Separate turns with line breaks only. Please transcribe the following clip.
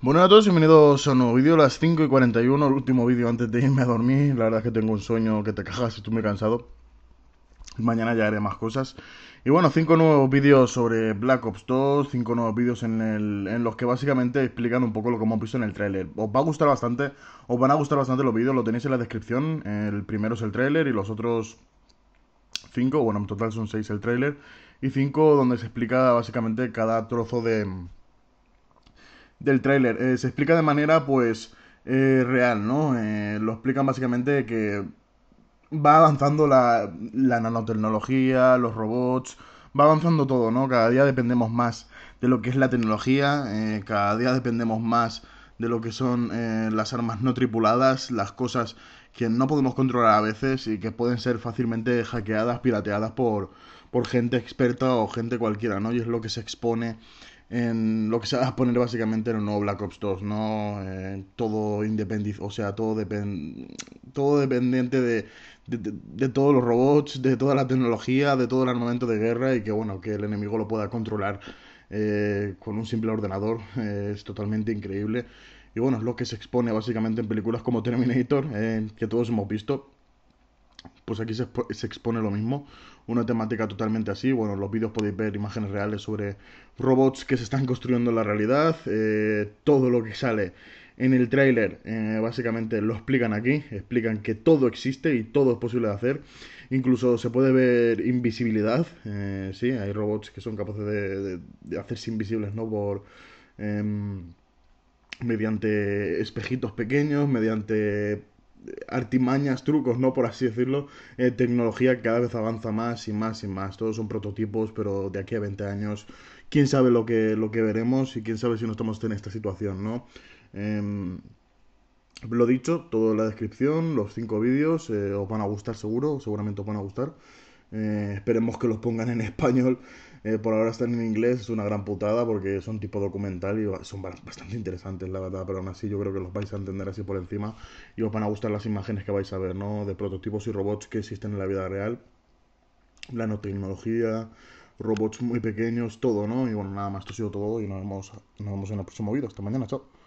Bueno a todos, bienvenidos a un nuevo vídeo, las 5 y 41, el último vídeo antes de irme a dormir. La verdad es que tengo un sueño que te cagas, estoy muy cansado. Mañana ya haré más cosas. Y bueno, 5 nuevos vídeos sobre Black Ops 2, 5 nuevos vídeos en, los que básicamente explican un poco lo que hemos visto en el tráiler. Os va a gustar bastante, os van a gustar bastante los vídeos, lo tenéis en la descripción. El primero es el tráiler y los otros 5, bueno, en total son 6 el tráiler. Y 5 donde se explica básicamente cada trozo de del tráiler. Eh, se explica de manera, pues, eh, real, ¿no? Eh, lo explican básicamente que va avanzando la, la nanotecnología, los robots, va avanzando todo, ¿no? Cada día dependemos más de lo que es la tecnología, cada día dependemos más de lo que son las armas no tripuladas, las cosas que no podemos controlar a veces y que pueden ser fácilmente hackeadas, pirateadas por, por gente experta o gente cualquiera, ¿no? Y es lo que se expone en lo que se va a poner básicamente en un nuevo Black Ops 2, ¿no? Eh, todo independiente, o sea, todo, todo dependiente de, todos los robots, de toda la tecnología, de todo el armamento de guerra y que, bueno, que el enemigo lo pueda controlar eh, con un simple ordenador eh, es totalmente increíble. Y bueno, es lo que se expone básicamente en películas como Terminator, que todos hemos visto pues aquí se, expone lo mismo, una temática totalmente así. Bueno, los vídeos podéis ver imágenes reales sobre robots que se están construyendo en la realidad, eh, todo lo que sale en el tráiler eh, básicamente lo explican aquí, explican que todo existe y todo es posible de hacer, incluso se puede ver invisibilidad, eh, sí, hay robots que son capaces de, hacerse invisibles, ¿no? Por... Em, mediante espejitos pequeños, mediante artimañas, trucos, ¿no? Por así decirlo, eh, tecnología que cada vez avanza más y más y más. Todos son prototipos, pero de aquí a 20 años, quién sabe lo que, lo que veremos y quién sabe si no estamos en esta situación, ¿no? Em, lo dicho, todo en la descripción, los cinco vídeos, eh, os van a gustar seguro, seguramente os van a gustar. Eh, esperemos que los pongan en español. Eh, por ahora están en inglés, es una gran putada porque son tipo documental y son bastante interesantes, la verdad. Pero aún así, yo creo que los vais a entender así por encima y os van a gustar las imágenes que vais a ver, ¿no? De prototipos y robots que existen en la vida real, nanotecnología, robots muy pequeños, todo, ¿no? Y bueno, nada más, esto ha sido todo y nos vemos, nos vemos en el próximo vídeo. Hasta mañana, chao.